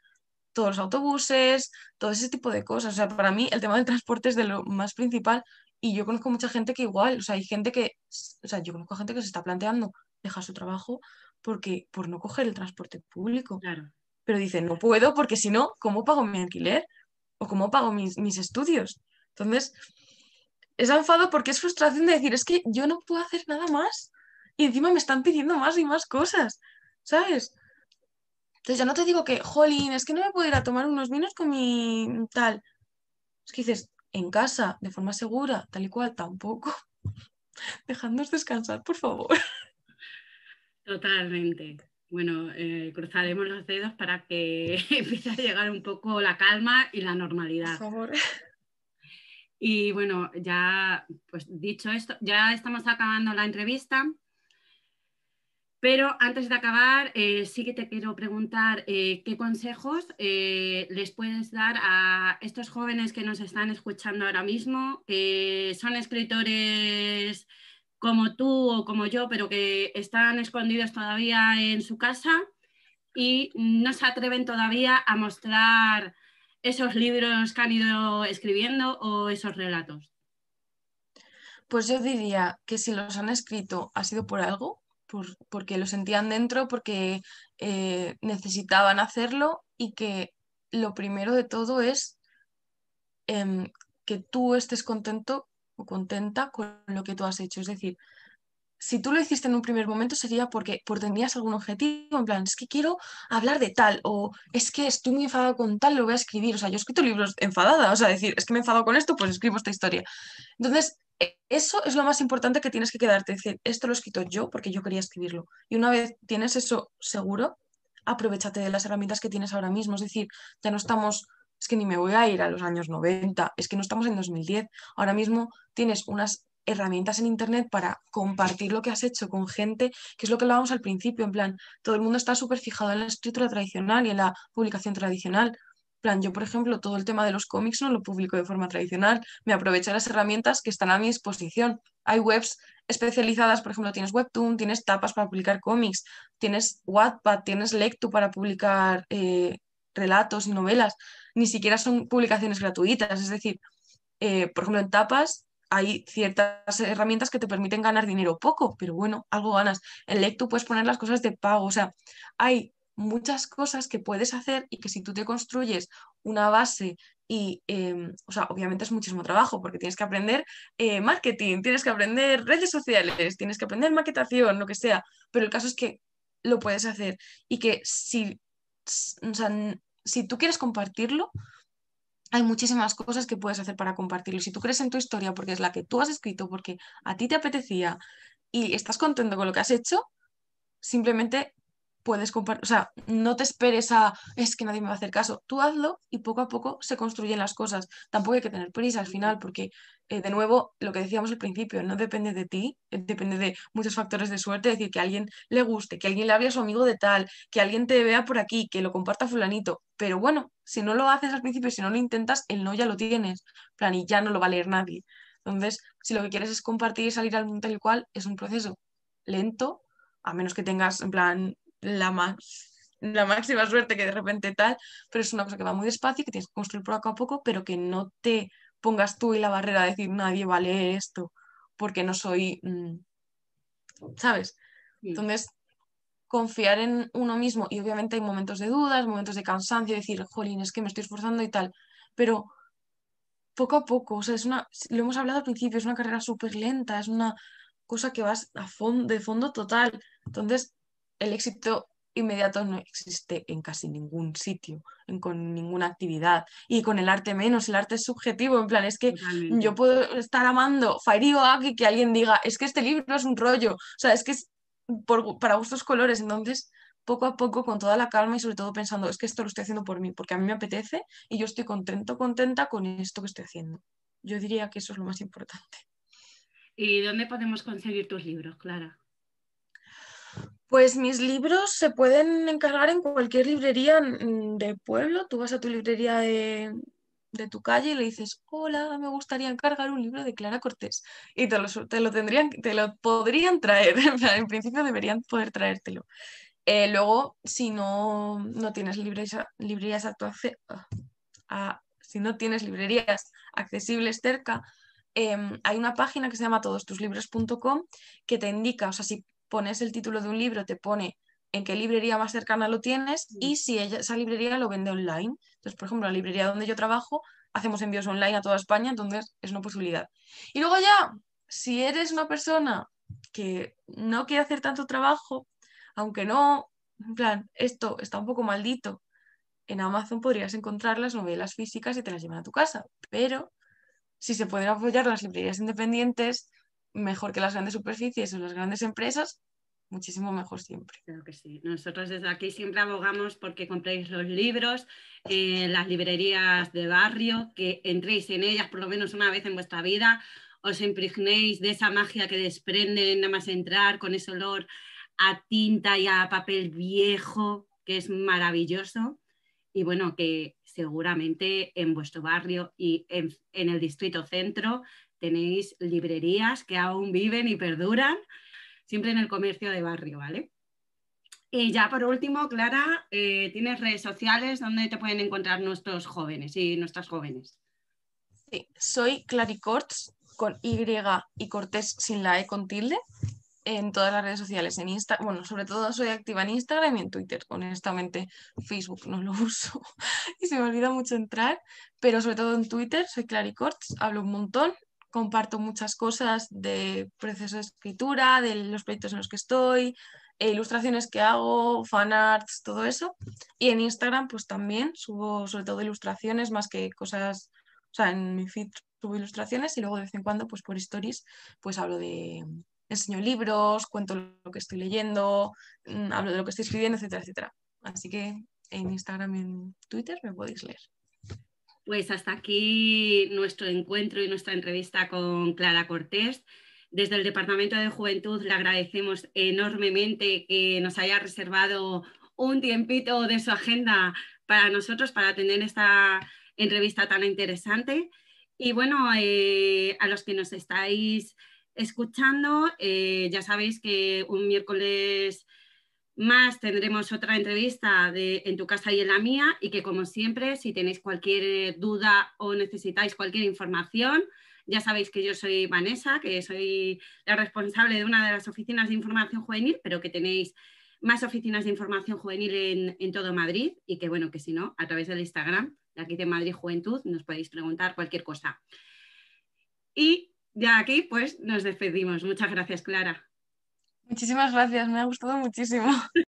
todos los autobuses, todo ese tipo de cosas. O sea, para mí el tema del transporte es de lo más principal y yo conozco mucha gente que igual, o sea, hay gente que, o sea, yo conozco gente que se está planteando dejar su trabajo porque por no coger el transporte público. Pero dice, no puedo porque si no, ¿cómo pago mi alquiler? ¿O cómo pago mis, mis estudios? Entonces, es enfado porque es frustración de decir, es que yo no puedo hacer nada más y encima me están pidiendo más y más cosas, ¿sabes? Entonces ya no te digo que, jolín, es que no me puedo ir a tomar unos vinos con mi tal. Es que dices, en casa, de forma segura, tal y cual, tampoco. dejándonos descansar, por favor. Totalmente. Bueno, eh, cruzaremos los dedos para que empiece a llegar un poco la calma y la normalidad. Por favor. Y bueno, ya pues dicho esto, ya estamos acabando la entrevista. Pero antes de acabar, eh, sí que te quiero preguntar eh, qué consejos eh, les puedes dar a estos jóvenes que nos están escuchando ahora mismo, que son escritores como tú o como yo, pero que están escondidos todavía en su casa y no se atreven todavía a mostrar esos libros que han ido escribiendo o esos relatos? Pues yo diría que si los han escrito ha sido por algo porque lo sentían dentro, porque eh, necesitaban hacerlo y que lo primero de todo es em, que tú estés contento o contenta con lo que tú has hecho. Es decir, si tú lo hiciste en un primer momento sería porque, por tenías algún objetivo, en plan, es que quiero hablar de tal, o es que estoy muy enfadada con tal, lo voy a escribir. O sea, yo he escrito libros enfadada, o sea, decir, es que me he con esto, pues escribo esta historia. Entonces, eso es lo más importante que tienes que quedarte. decir, esto lo escrito yo porque yo quería escribirlo. Y una vez tienes eso seguro, aprovechate de las herramientas que tienes ahora mismo. Es decir, ya no estamos, es que ni me voy a ir a los años 90, es que no estamos en 2010. Ahora mismo tienes unas herramientas en Internet para compartir lo que has hecho con gente, que es lo que hablábamos al principio, en plan, todo el mundo está súper fijado en la escritura tradicional y en la publicación tradicional, plan, yo por ejemplo, todo el tema de los cómics no lo publico de forma tradicional, me aprovecho de las herramientas que están a mi disposición. Hay webs especializadas, por ejemplo, tienes Webtoon, tienes tapas para publicar cómics, tienes Wattpad, tienes Lectu para publicar eh, relatos y novelas, ni siquiera son publicaciones gratuitas, es decir, eh, por ejemplo, en tapas hay ciertas herramientas que te permiten ganar dinero poco, pero bueno, algo ganas. En Lectu puedes poner las cosas de pago, o sea, hay muchas cosas que puedes hacer y que si tú te construyes una base y, em, o sea, obviamente es muchísimo trabajo porque tienes que aprender eh, marketing, tienes que aprender redes sociales, tienes que aprender maquetación, lo que sea, pero el caso es que lo puedes hacer y que si, o sea, si tú quieres compartirlo, hay muchísimas cosas que puedes hacer para compartirlo. Si tú crees en tu historia porque es la que tú has escrito, porque a ti te apetecía y estás contento con lo que has hecho, simplemente puedes compartir, o sea, no te esperes a, es que nadie me va a hacer caso, tú hazlo y poco a poco se construyen las cosas. Tampoco hay que tener prisa al final, porque eh, de nuevo, lo que decíamos al principio, no depende de ti, eh, depende de muchos factores de suerte, es decir, que a alguien le guste, que alguien le hable a su amigo de tal, que alguien te vea por aquí, que lo comparta fulanito, pero bueno, si no lo haces al principio, si no lo intentas, el no ya lo tienes, plan, y ya no lo va a leer nadie. Entonces, si lo que quieres es compartir y salir al mundo tal cual, es un proceso lento, a menos que tengas en plan la, la máxima suerte que de repente tal, pero es una cosa que va muy despacio, que tienes que construir acá a poco, pero que no te pongas tú en la barrera de decir nadie vale esto, porque no soy, mm, ¿sabes? Entonces, confiar en uno mismo y obviamente hay momentos de dudas, momentos de cansancio, decir, jolín, es que me estoy esforzando y tal, pero poco a poco, o sea, es una, lo hemos hablado al principio, es una carrera súper lenta, es una cosa que vas a fondo, de fondo total, entonces el éxito inmediato no existe en casi ningún sitio, en, con ninguna actividad. Y con el arte menos, el arte es subjetivo, en plan, es que yo puedo estar amando Fairy aquí que alguien diga, es que este libro es un rollo, o sea, es que es para gustos colores, entonces poco a poco, con toda la calma y sobre todo pensando, es que esto lo estoy haciendo por mí, porque a mí me apetece y yo estoy contento, contenta con esto que estoy haciendo. Yo diría que eso es lo más importante. ¿Y dónde podemos conseguir tus libros, Clara? Pues mis libros se pueden encargar en cualquier librería mm, de pueblo. Tú vas a tu librería de, tu calle y le dices, hola, me gustaría encargar un libro de Clara Cortés. Y te lo, lo tendrían, te lo podrían traer. en principio deberían poder traértelo. Eh, luego, si no, no tienes librerías ah, ah, si no tienes librerías accesibles cerca, em, hay una página que se llama todostuslibros.com que te indica, o sea, si pones el título de un libro, te pone en qué librería más cercana lo tienes y si esa librería lo vende online. Entonces, por ejemplo, la librería donde yo trabajo, hacemos envíos online a toda España, entonces es una posibilidad. Y luego ya, si eres una persona que no quiere hacer tanto trabajo, aunque no, en plan, esto está un poco maldito, en Amazon podrías encontrar las novelas físicas y te las llevan a tu casa, pero si se pueden apoyar las librerías independientes, mejor que las grandes superficies o las grandes empresas, muchísimo mejor siempre. Claro que sí. Nosotros desde aquí siempre abogamos porque compréis los libros eh, las librerías de barrio, que entréis en ellas por lo menos una vez en vuestra vida, os impregnéis de esa magia que desprenden nada más entrar con ese olor a tinta y a papel viejo, que es maravilloso. Y bueno, que seguramente en vuestro barrio y en el distrito centro tenéis librerías que aún viven y perduran, siempre en el comercio de barrio, ¿vale? Y ya por último, Clara, eh, tienes redes sociales donde te pueden encontrar nuestros jóvenes y nuestras jóvenes. Sí, soy Claricorts con Y y Cortés sin la E con tilde en todas las redes sociales, en Insta, bueno, sobre todo soy activa en Instagram y en Twitter, honestamente Facebook no lo uso y se me olvida mucho entrar, pero sobre todo en Twitter soy Claricorts, hablo un montón comparto muchas cosas de proceso de escritura, de los proyectos en los que estoy, eh, ilustraciones que hago, fanarts, todo eso. Y en Instagram pues también subo sobre todo ilustraciones más que cosas, o sea, en mi feed subo ilustraciones y luego de vez en cuando pues por stories pues hablo de, enseño libros, cuento lo que estoy leyendo, mm, hablo de lo que estoy escribiendo, etcétera, etcétera. Así que en Instagram y en Twitter me podéis leer. Pues hasta aquí nuestro encuentro y nuestra entrevista con Clara Cortés. Desde el Departamento de Juventud le agradecemos enormemente que nos haya reservado un tiempito de su agenda para nosotros, para tener esta entrevista tan interesante. Y bueno, eh, a los que nos estáis escuchando, eh, ya sabéis que un miércoles más tendremos otra entrevista de En tu casa y en la mía y que como siempre, si tenéis cualquier eh, duda o necesitáis cualquier información, ya sabéis que yo soy Vanessa, que soy la responsable de una de las oficinas de información juvenil, pero que tenéis más oficinas de información juvenil en, en todo Madrid y que bueno, que si no, a través del Instagram de aquí de Madrid Juventud nos podéis preguntar cualquier cosa. Y ya aquí pues nos despedimos. Muchas gracias, Clara. Muchísimas gracias, me ha gustado muchísimo.